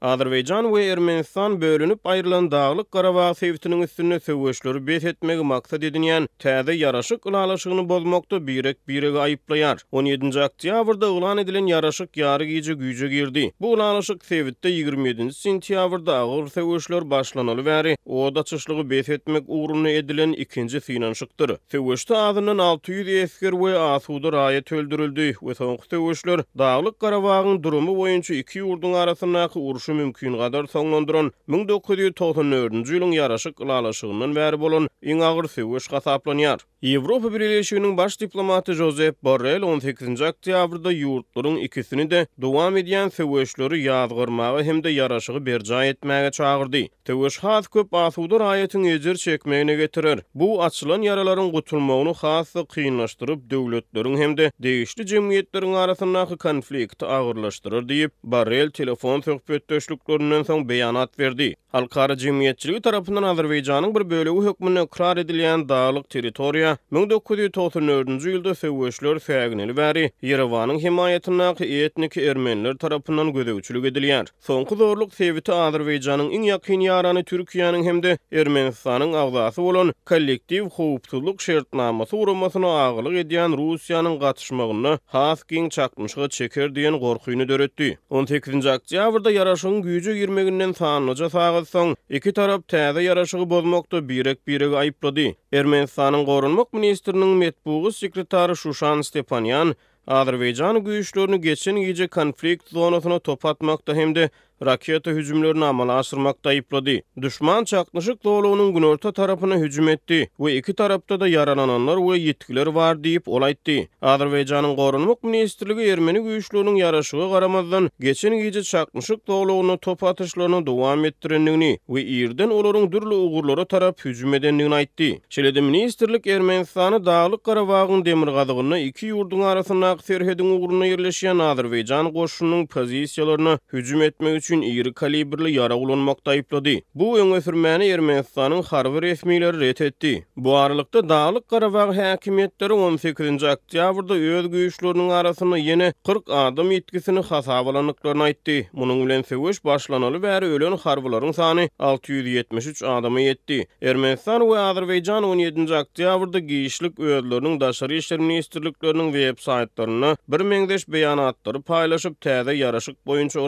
Azerbaycan we Ermenistan bölünüp ayrılan Dağlıq Qarabağ sevitinin üstünnü sövüşleri bes etmegi maksat edinyen täze yaraşık ılalışığını bozmakta birek birege ayıplayar. 17. oktýabrda ılan edilen yaraşık yarı gici gücü girdi. Bu ılalışık sevitte 27. Sintiavrda ağır sövüşler başlanalı veri. O da çyşlygy bes etmek uğrunu edilen ikinci finanşıktır. Sövüşte azından 600 esker ve asudu raya töldürüldü. Ve sonk sövüşler Dağlıq Qarabağın durumu boyunca iki urdun arasindaki urdun mümkün kadar sonlandıran 1994-cü ýylyň ýaraşyk ýalaşygynyň bäri bolan iň agyr söwüş gatnaplanýar. Ýewropa Birleşiginiň baş diplomaty Josep Borrell 18-nji oktýabrda ýurtlaryň ikisini de dowam edýän söwüşleri ýazgyrmagy hem-de ýaraşygy berjaý etmäge çağırdy. Töwüş has köp asudy raýatyň ejir çekmegine getirer. Bu açılan yaraların gutulmağını xası qiyinlaştırıp dövlətlərin hem de değişli cemiyetlerin arasındakı konflikt ağırlaştırır deyip Barrel telefon söhbetti. qoshluklorun nën thon beyanat verdi. Halkara cemiyetçiliği tarafından Azerbaycan'ın bir bölüğü hükmüne kırar edilen dağlık teritoriya 1994. yılda fevveşler fəqnil veri. Yerevan'ın himayetine etnik ermeniler tarafından göze uçuluk ediliyar. Sonku zorluk seviti Azerbaycan'ın in yakin yaranı Türkiye'nin hem de Ermenistan'ın avzası olan kollektiv hoopsuzluk şertnaması uğramasına ağırlık ediyen Rusya'nın katışmağını haskin çakmışa çeker diyen korkuyunu dörüttü. 18. akciyavrda yaraşın gücü 20 günden sanlıca sağlı soň, iki tarap täze ýaraşygy bolmakda birek birege aýyplady. Ermenistanyň gorunmak ministriniň metbugy sekretary Şuşan Stepanyan Azerbaýjan güýçlerini geçen ýyly konflikt zonasyna topatmakda hemde Rakiyata hücumlarını amala asırmak ipladi. Düşman çaklaşık doğuluğunun gün orta tarafına hücum etti. Ve iki tarafta da yaralananlar ve yetkileri var deyip olaytti. etti. Azerbaycan'ın korunmuk ministerliği Ermeni güyüşlüğünün yaraşığı karamazdan geçen gece çaklaşık doğuluğunu top atışlarına devam ettirenliğini ve iğirden olurun dürlü uğurlara tarap hücum edenliğini aytti. Çelede ministerlik Ermenistan'ı dağlık karabağın demir iki yurdun arasına akserhedin uğuruna yerleşiyen Azerbaycan koşunun pozisyalarına hücum etme üçün iri kalibrli yara ulanmak dayıpladı. Bu ön öfürməni Ermenistanın xarvı resmiyyilər ret etdi. Bu aralıkta dağlıq qarabağ həkimiyyətləri 18. aktyavrda öz güyüşlərinin arasını yeni 40 ADAM itkisini xasabalanıqlarına itdi. Munun ulan fevüş başlanalı bəri ÖLEN xarvıların sani 673 adama yetdi. Ermenistan və Azərbaycan 17. aktyavrda giyişlik öyədlərinin daşarı işlər ministerliklərinin web saytlarına bir mən mən paylaşıp tədə mən boyunca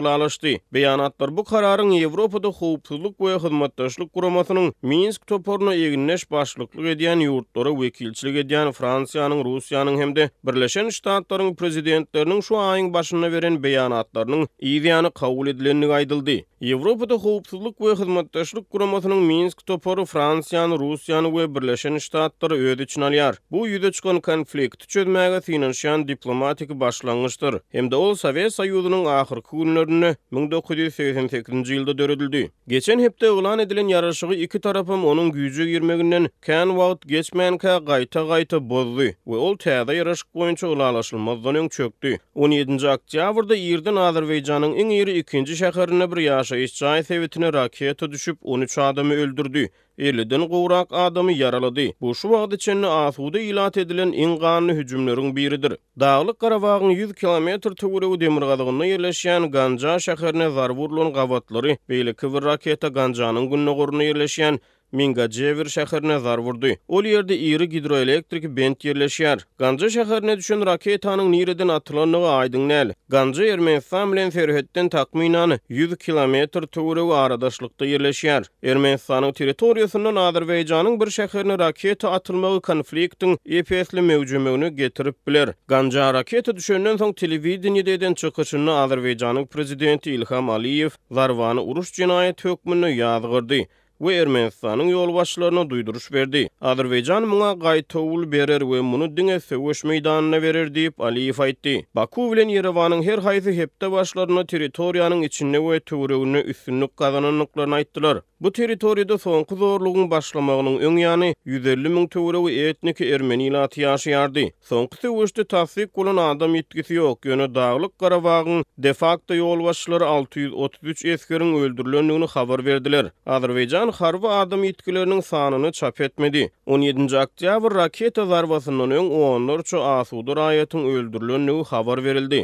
beýanatlar bu kararyň Evropada howpsuzlyk we hyzmatdaşlyk guramasynyň Minsk toporuna egnäş başlyklyk edýän ýurtlara wekilçilik edýän Fransiýanyň, Russiýanyň hemde Birleşen Ştatlaryň prezidentleriniň şu aýyň başyna beren beýanatlarynyň ýeňi kabul edilendigi aýdyldy. Ýewropada howpsuzlyk we hyzmatdaşlyk guramasynyň Minsk toporu Fransiýany, Russiýany we Birleşen Ştatlary Öde üçin alýar. Bu ýüze çykan konflikt çözmäge synanşan diplomatik Hem Hemde ol Sowet Soýuzynyň ahyrky günlerini 1988-nji ýylda döredildi. Geçen hepde ulan edilen ýarşygy iki tarapam onuň güýjü girmeginden kän wagt geçmänkä gaýta-gaýta bozdy we ol täze ýarşyk boýunça ulalaşylmazdan öň çökdi. 17-nji oktýabrda ýerden Azerbaýjanyň iň ýeri 2-nji şäherine bir ýaşa işçi sewitine raketa düşüp 13 adamy öldürdi. 50-den gowrak adamy yaraladi. Bu şu wagt üçin asuda ilat edilen iň gany hüjümleriň biridir. Dağlyk Karabağyň 100 kilometr töwereg demir gadagyna yerleşýän Ganja şäherine zarwurlun gawatlary, beýle kiwir raketa Ganjanyň günnogoryna yerleşýän Minga Jever şäherine zar vurdu. Ol ýerde iri hidroelektrik bent yerleşýär. Ganja şäherine düşen raketanyň nireden atylanyny aýdyň näl? Ganja Ermenistan bilen Ferhetden takminan 100 kilometr töwereg aradaşlykda yerleşýär. Ermenistanyň territoriýasynyň Azerbaýjanyň bir şäherine raketa atylmagy konfliktiň epesli mewjudyny getirip biler. Ganja raketa düşenden soň telewizionyňda eden çykyşyny Azerbaýjanyň prezidenti İlham Aliýew Varwany uruş jinayet hökmünü ýazgyrdy. we Ermenistanyň ýol başlaryna duýduruş berdi. Azerbaýjan muňa gaýtawul berer we muny diňe söwüş meýdanyna berer diýip Aliýew aýtdy. Baku bilen Yerewanyň her haýsy hepde başlaryna territoriýanyň içinde we töwregini üstünlük gazanan aýtdylar. Bu teritoriyada son başlamagynyň başlamağının öňýany 150 min töwereg etnik ermeni ilat ýaşaýardy. Son kuzorluşda tasdik bolan adam ýetgisi ýok. Ýöne Dağlyk Garawagyň de facto ýol başlary 633 eskeriň öldürilendigini habar berdiler. Azerbaýjan harby adam ýetgilerini sanyny çap etmedi. 17-nji oktýabr raketa zarbasynyň öň 10 nurçu asudur aýatyň öldürilendigini habar berildi.